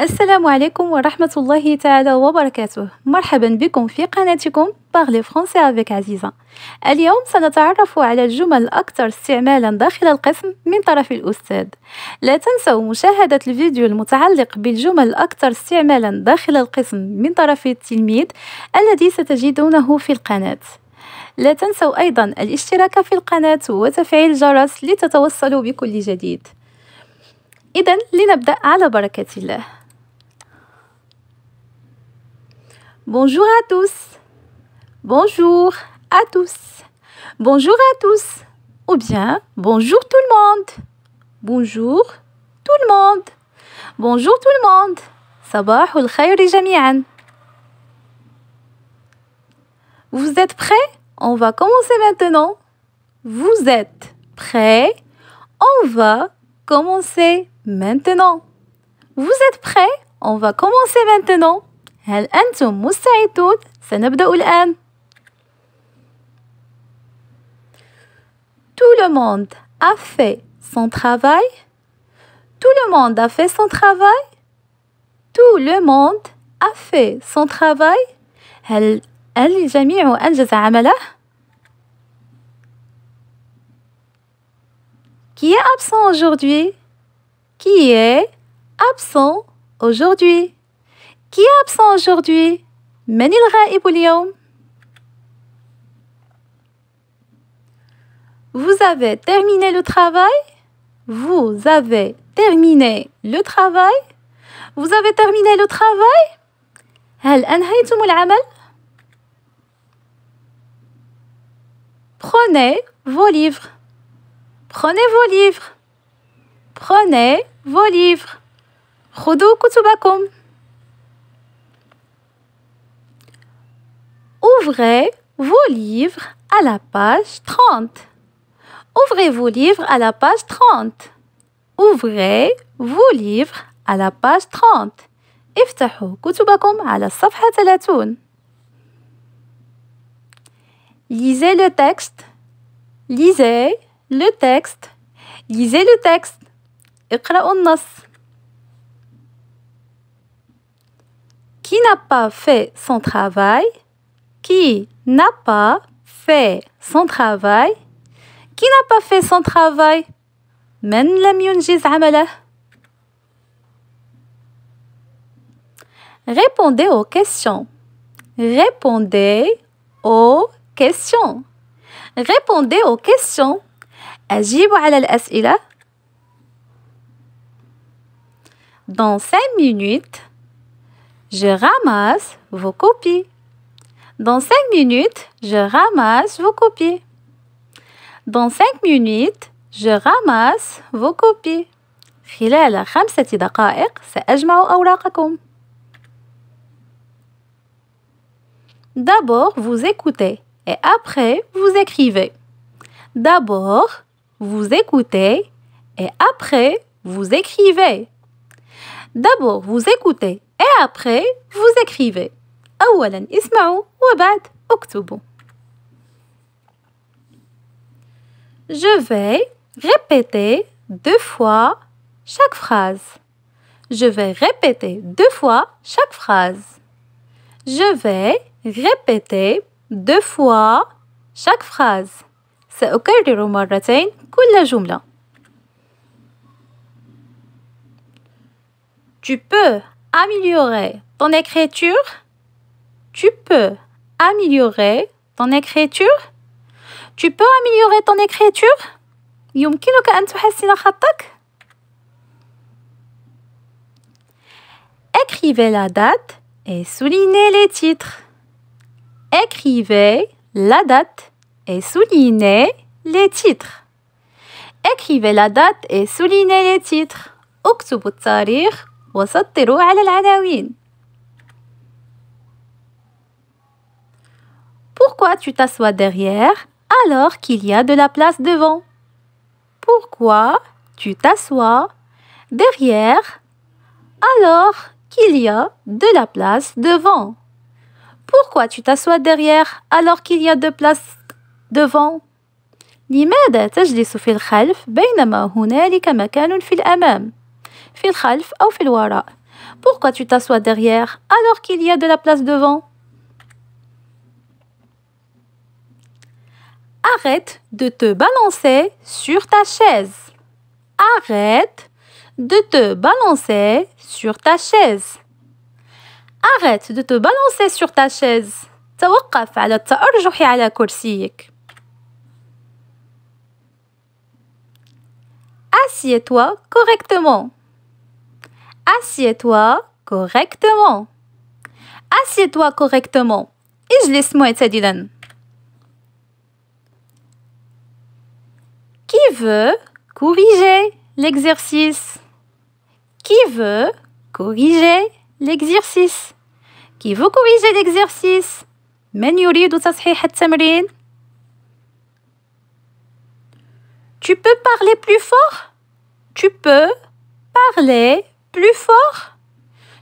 السلام عليكم ورحمة الله تعالى وبركاته مرحبا بكم في قناتكم بغلي فرونسي افيك عزيزة اليوم سنتعرف على الجمل الأكثر استعمالا داخل القسم من طرف الأستاذ لا تنسوا مشاهدة الفيديو المتعلق بالجمل الأكثر استعمالا داخل القسم من طرف التلميذ الذي ستجدونه في القناة لا تنسوا أيضا الاشتراك في القناة وتفعيل الجرس لتتوصلوا بكل جديد إذا لنبدأ على بركة الله Bonjour à tous. Bonjour à tous. Bonjour à tous. Ou bien bonjour tout le monde. Bonjour tout le monde. Bonjour tout le monde. Sabah jami'an. Vous êtes prêts On va commencer maintenant. Vous êtes prêts On va commencer maintenant. Vous êtes prêts On va commencer maintenant. هل أنتم مستعدون؟ Tout le monde a fait son travail. Tout le monde a fait son travail. Tout le monde a fait son travail. هل هل الجميع Qui est absent aujourd'hui? Qui est absent aujourd'hui? Qui est absent aujourd'hui من Vous avez terminé le travail Vous avez terminé le travail Vous avez terminé le travail Prenez vos livres. Prenez vos livres. Prenez vos livres. Ouvrez vos livres à la page 30. Ouvrez vos livres à la page 30. Ouvrez vos livres à la page 30. افتحوا كتبكم على 30. Lisez le texte. Lisez le texte. Lisez le texte. النص. Qui n'a pas fait son travail qui n'a pas fait son travail qui n'a pas fait son travail Répondez aux questions. Répondez aux questions. Répondez aux questions. ala al-asila? Dans cinq minutes, je ramasse vos copies. Dans 5 minutes, je ramasse vos copies. Dans 5 minutes, je ramasse vos copies. خلال دقائق أوراقكم. D'abord, vous écoutez et après, vous écrivez. D'abord, vous écoutez et après, vous écrivez. D'abord, vous écoutez et après, vous écrivez. Je vais répéter deux fois chaque phrase. Je vais répéter deux fois chaque phrase. Je vais répéter deux fois chaque phrase. سأكرر Tu peux améliorer ton écriture tu peux améliorer ton écriture Tu peux améliorer ton écriture يمكنك أن Écrivez la date et soulignez les titres. Écrivez la date et soulignez les titres. Écrivez la date et soulignez les titres. اكتبوا التاريخ وسطروا على العناوين. Pourquoi tu t'assois derrière alors qu'il y a de la place devant Pourquoi tu t'assois derrière alors qu'il y a de la place devant Pourquoi tu t'assois derrière alors qu'il y a de place devant Pourquoi tu t'assois derrière alors qu'il y a de la place devant Arrête de te balancer sur ta chaise. Arrête de te balancer sur ta chaise. Arrête de te balancer sur ta chaise. توقف على التأرجح على كرسيك. Assieds-toi correctement. Assieds-toi correctement. Assieds-toi correctement. اجلس معتدلاً. Qui veut corriger l'exercice Qui veut corriger l'exercice Qui veut corriger l'exercice Tu peux parler plus fort Tu peux parler plus fort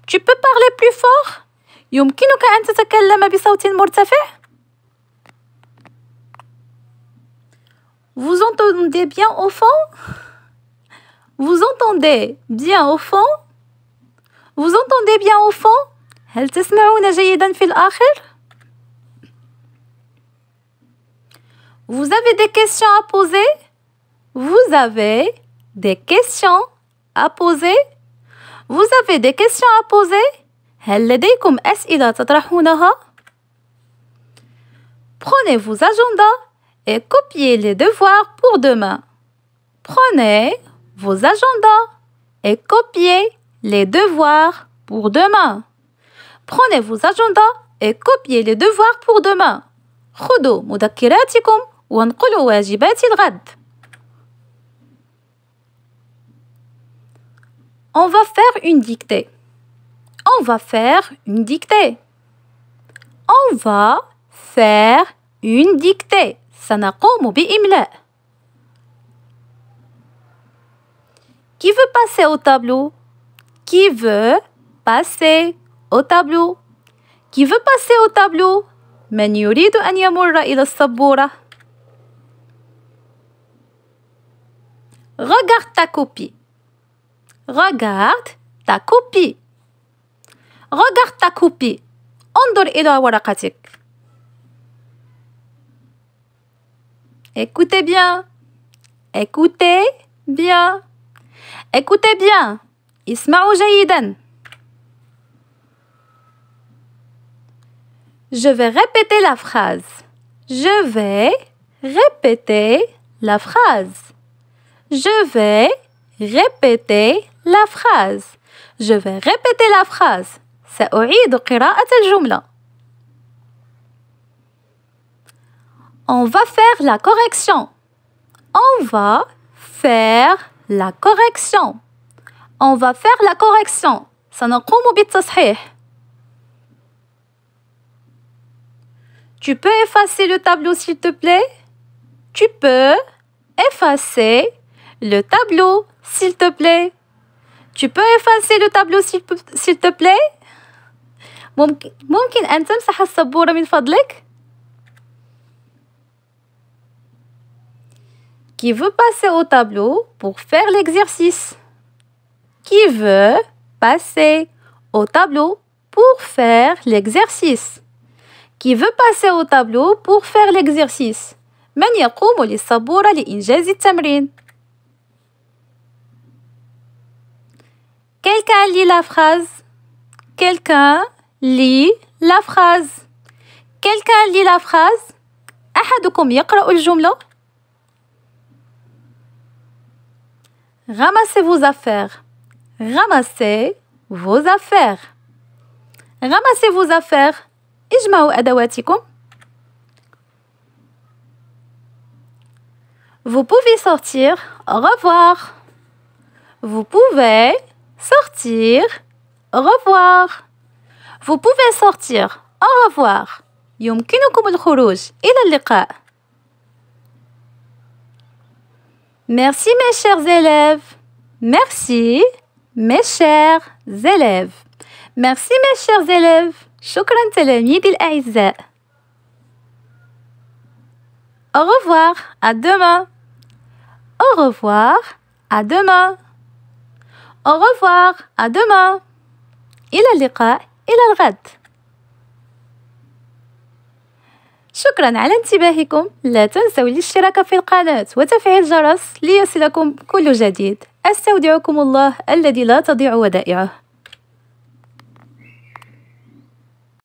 Tu peux parler plus fort Vous entendez bien au fond Vous entendez bien au fond Vous entendez bien au fond هل تسمعون جيدا في الآخر Vous avez des questions à poser Vous avez des questions à poser Vous avez des questions à poser هل لديكم أسئلة تطرحونها Prenez vos agendas et copiez les devoirs pour demain. Prenez vos agendas et copiez les devoirs pour demain. Prenez vos agendas et copiez les devoirs pour demain. On va faire une dictée. On va faire une dictée. On va faire une dictée. سنقوم بإملاء Qui veut passer au tableau Qui veut passer au tableau Qui veut passer au tableau Men يريد أن يمر Regarde ta copie. Regarde ta copie. Regarde ta copie. انظر إلى ورقتك. Écoutez bien. Écoutez bien. Écoutez bien. Ismaou jaïden. Je vais répéter la phrase. Je vais répéter la phrase. Je vais répéter la phrase. Je vais répéter la phrase. de la là On va faire la correction. On va faire la correction. On va faire la correction. Ça de بالتصحيح. Tu peux effacer le tableau s'il te plaît Tu peux effacer le tableau s'il te plaît Tu peux effacer le tableau s'il te plaît qui veut passer au tableau pour faire l'exercice Qui veut passer au tableau pour faire l'exercice Qui veut passer au tableau pour faire l'exercice من Quelqu'un lit la phrase. Quelqu'un lit la phrase. Quelqu'un lit la phrase. أحدكم يقرأ الجملة؟ Ramassez vos affaires. Ramassez vos affaires. Ramassez vos affaires. اجمعوا Vous pouvez sortir. Au revoir. Vous pouvez sortir. Au revoir. Vous pouvez sortir. Au revoir. Merci mes chers élèves. Merci mes chers élèves. Merci mes chers élèves. شكرا تلاميذي Au revoir, à demain. Au revoir, à demain. Au revoir, à demain. il il a شكرا على انتباهكم لا تنسوا الاشتراك في القناة وتفعيل الجرس ليصلكم كل جديد استودعكم الله الذي لا تضيع ودائعه